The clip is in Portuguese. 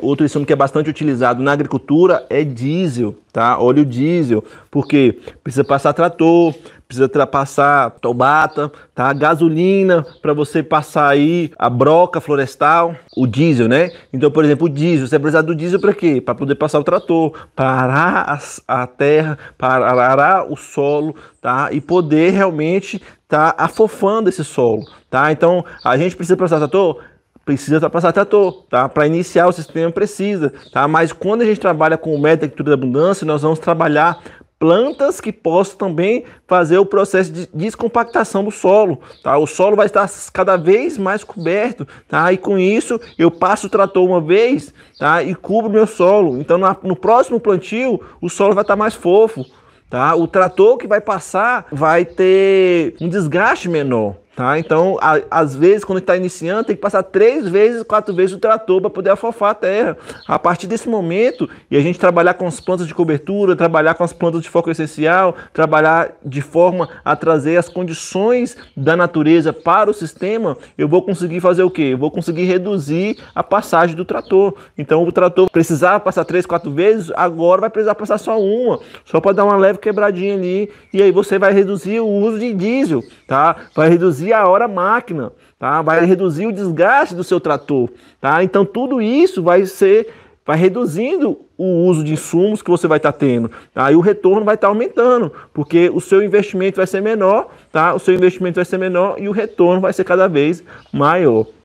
Outro insumo que é bastante utilizado na agricultura é diesel, tá? Óleo diesel, porque precisa passar trator, precisa passar tobata, tá? Gasolina para você passar aí a broca florestal, o diesel, né? Então, por exemplo, o diesel, você precisa do diesel para quê? Para poder passar o trator, parar a, a terra, parar o solo, tá? E poder realmente tá afofando esse solo, tá? Então, a gente precisa passar o trator precisa passar trator, tá? Para iniciar o sistema precisa, tá? Mas quando a gente trabalha com o método de da abundância, nós vamos trabalhar plantas que possam também fazer o processo de descompactação do solo, tá? O solo vai estar cada vez mais coberto, tá? E com isso eu passo o trator uma vez, tá? E cubro meu solo. Então no próximo plantio o solo vai estar mais fofo, tá? O trator que vai passar vai ter um desgaste menor. Tá? Então, a, às vezes, quando está iniciando, tem que passar três vezes, quatro vezes o trator para poder afofar a terra. A partir desse momento, e a gente trabalhar com as plantas de cobertura, trabalhar com as plantas de foco essencial, trabalhar de forma a trazer as condições da natureza para o sistema, eu vou conseguir fazer o quê? Eu vou conseguir reduzir a passagem do trator. Então, o trator precisava passar três, quatro vezes, agora vai precisar passar só uma, só para dar uma leve quebradinha ali, e aí você vai reduzir o uso de diesel, tá? Vai reduzir reduzir a hora máquina, tá? Vai reduzir o desgaste do seu trator, tá? Então tudo isso vai ser vai reduzindo o uso de insumos que você vai estar tá tendo, tá? E o retorno vai estar tá aumentando, porque o seu investimento vai ser menor, tá? O seu investimento vai ser menor e o retorno vai ser cada vez maior.